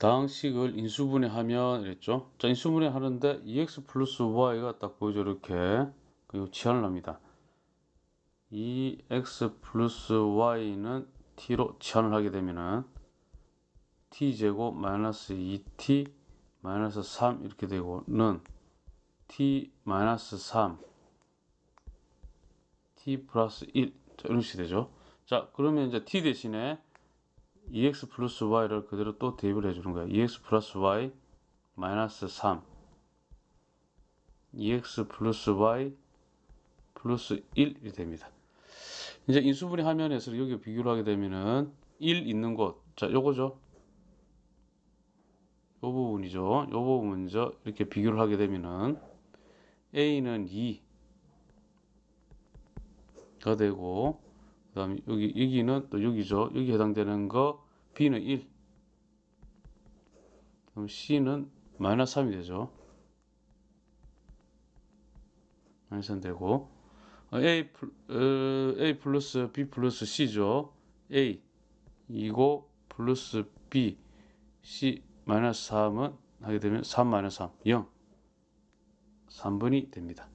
다항식을 인수분해 하면 이랬죠 자 인수분해 하는데 EX 플러스 Y가 딱 보이죠 이렇게 그리고 치환을 합니다 EX 플러스 Y는 T로 치환을 하게 되면은 T제곱 마이너스 2T 마이너스 3 이렇게 되고는 T 마이너스 3 T 플러스 1 자, 이런 식이 되죠 자 그러면 이제 T 대신에 EX 플러스 Y를 그대로 또 대입을 해주는 거야. EX 플러스 Y 마이너스 3 EX 플러스 Y 플러스 1이 됩니다. 이제 인수분해 화면에서 여기 비교를 하게 되면은 1 있는 곳, 자, 요거죠. 요 부분이죠. 요 부분 먼저 이렇게 비교를 하게 되면은 A는 2가 되고, 그 다음에 여기, 여기는 또 여기죠. 여기 해당되는 거 B는 1 그럼 C는 마이너스 3이 되죠 마이너스 3 되고 어, A, 어, A 플러스 B 플러스 C죠 A 이고 플러스 B C 마이너스 3은 하게 되면 3 마이너스 3 0 3분이 됩니다